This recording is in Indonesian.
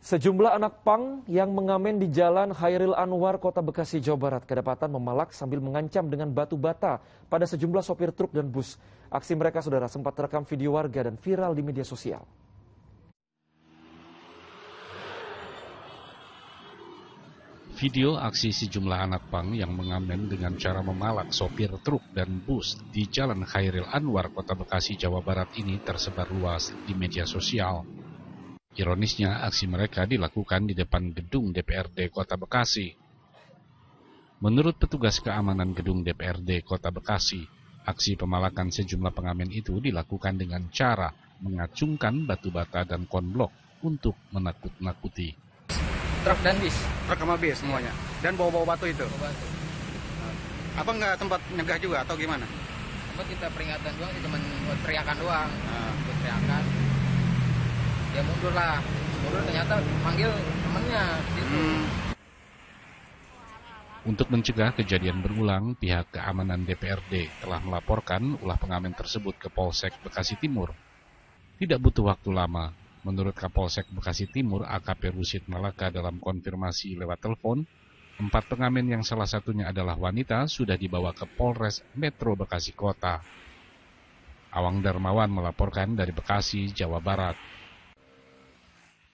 Sejumlah anak pang yang mengamen di jalan Hairil Anwar, Kota Bekasi, Jawa Barat, kedapatan memalak sambil mengancam dengan batu bata pada sejumlah sopir truk dan bus. Aksi mereka, saudara, sempat terekam video warga dan viral di media sosial. Video aksi sejumlah anak pang yang mengamen dengan cara memalak sopir truk dan bus di Jalan Khairil Anwar, Kota Bekasi, Jawa Barat ini tersebar luas di media sosial. Ironisnya, aksi mereka dilakukan di depan gedung DPRD Kota Bekasi. Menurut petugas keamanan gedung DPRD Kota Bekasi, aksi pemalakan sejumlah pengamen itu dilakukan dengan cara mengacungkan batu bata dan konblok untuk menakut-nakuti. Truk dan bis? Truk sama bis semuanya. Dan bawa-bawa batu itu? batu. Apa nggak tempat nyegah juga atau gimana? Tempat kita peringatan doang cuma buat teriakan doang. Nah. Buat teriakan ya mundur lah mundur ternyata manggil temennya gitu hmm. Untuk mencegah kejadian berulang, pihak keamanan DPRD telah melaporkan ulah pengamen tersebut ke Polsek Bekasi Timur. Tidak butuh waktu lama. Menurut Kapolsek Bekasi Timur AKP Rusit Malaka dalam konfirmasi lewat telepon, empat pengamen yang salah satunya adalah wanita sudah dibawa ke Polres Metro Bekasi Kota. Awang Darmawan melaporkan dari Bekasi, Jawa Barat.